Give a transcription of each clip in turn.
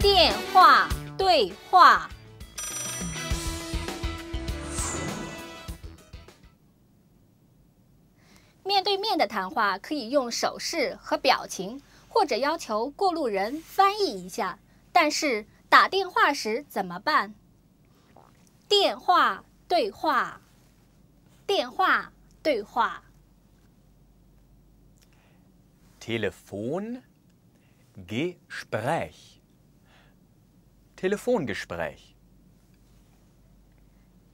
电话对话。面对面的谈话可以用手势和表情，或者要求过路人翻译一下。但是打电话时怎么办？电话对话，电话对话。Telefongespräch。Telefongespräch.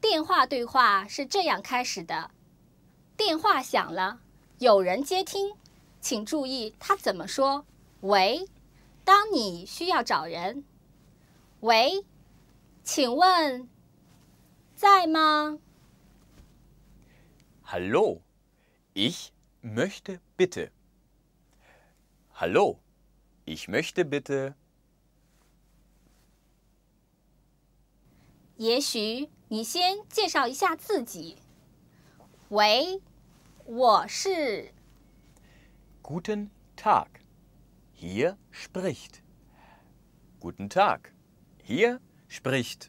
电话对话是这样开始的：电话响了，有人接听，请注意他怎么说。喂，当你需要找人，喂，请问在吗？Hallo, ich möchte bitte. Hallo, ich möchte bitte. 也许你先介绍一下自己。喂，我是。Guten Tag，hier spricht。Guten Tag，hier spricht。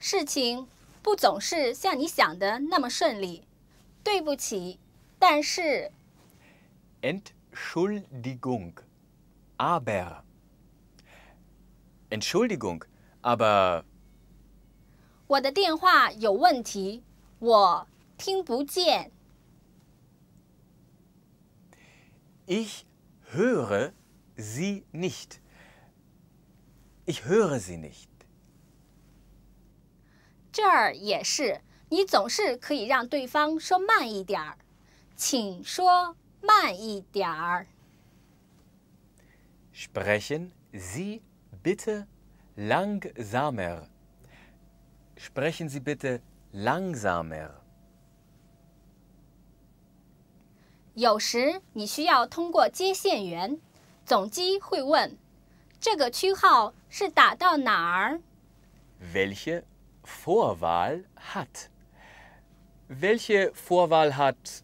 事情不总是像你想的那么顺利，对不起，但是。Entschuldigung，aber。Entschuldigung。阿爸，我的电话有问题，我听不见。Ich höre Sie nicht. Ich höre Sie nicht。这儿也是，你总是可以让对方说慢一点儿，请说慢一点儿。Sprechen Sie bitte. Langsamer. Sprechen Sie bitte langsamer. 有时你需要通过接线员，总机会问：“这个区号是打到哪儿？” Welche Vorwahl hat? Welche Vorwahl hat?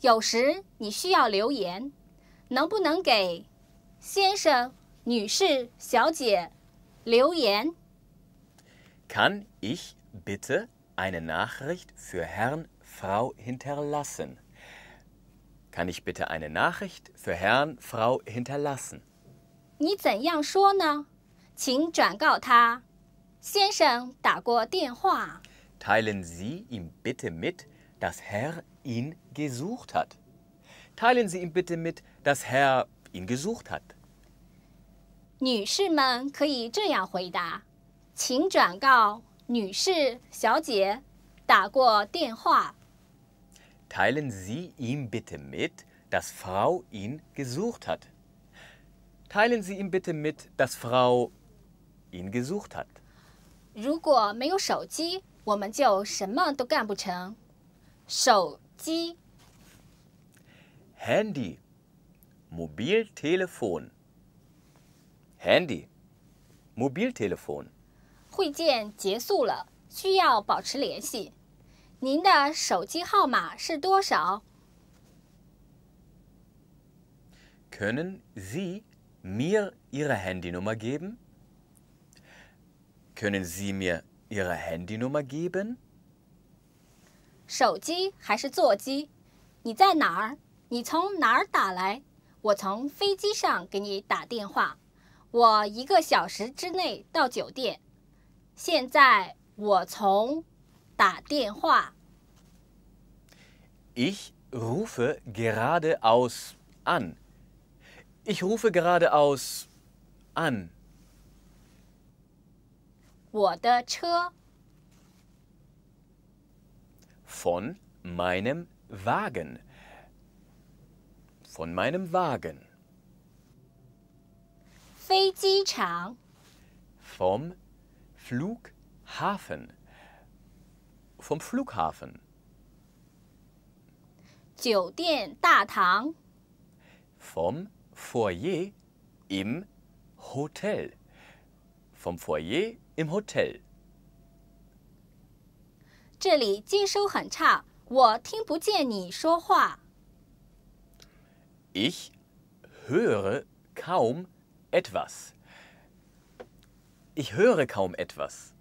有时你需要留言，能不能给先生、女士、小姐留言。Kann ich bitte eine Nachricht für Herrn, Frau hinterlassen? Kann ich bitte eine Nachricht für Herrn, Frau hinterlassen? 你怎样说呢？请转告他，先生打过电话。Teilen Sie ihm bitte mit, dass Herr ihn gesucht hat. Teilen Sie ihm bitte mit, dass Herr ihn gesucht hat. 女士们可以这样回答：“请转告女士、小姐打过电话。” Teilen Sie ihm bitte mit, dass Frau ihn gesucht hat. Teilen Sie ihm bitte mit, dass Frau ihn gesucht hat. 如果没有手机，我们就什么都干不成。手机。Handy Mobiltelefon. Handy. Mobiltelefon. 会见结束了，需要保持联系。您的手机号码是多少？Können Sie mir Ihre Handynummer geben? Können Sie mir Ihre Handynummer geben? 手机还是座机？你在哪儿？你从哪儿打来？我从飞机上给你打电话，我一个小时之内到酒店。现在我从打电话。Ich rufe gerade aus an. Ich rufe gerade aus an. 我的车 von meinem Wagen. von meinem Wagen. vom Flughafen vom Flughafen 酒店大堂 vom Foyer im Hotel vom Foyer im Hotel 这里接收很差，我听不见你说话。ich höre kaum etwas. Ich höre kaum etwas.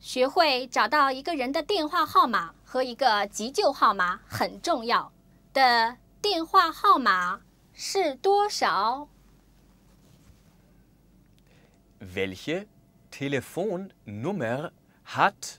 学会找到一个人的电话号码和一个急救号码很重要。的电话号码是多少？Welche Telefonnummer hat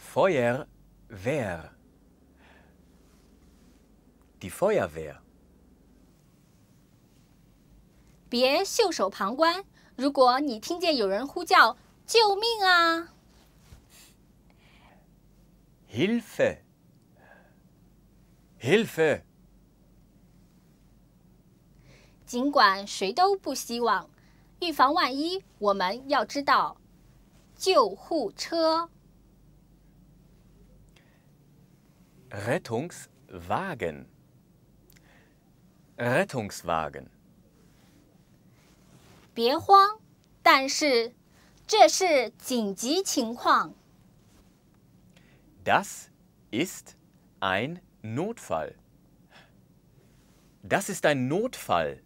Feuerwehr，die Feuerwehr。别袖手旁观！如果你听见有人呼叫救命啊，Hilfe，Hilfe！尽管谁都不希望，预防万一，我们要知道救护车。Rettungswagen. Rettungswagen. 别慌，但是这是紧急情况。Das ist ein Notfall. Das ist ein Notfall.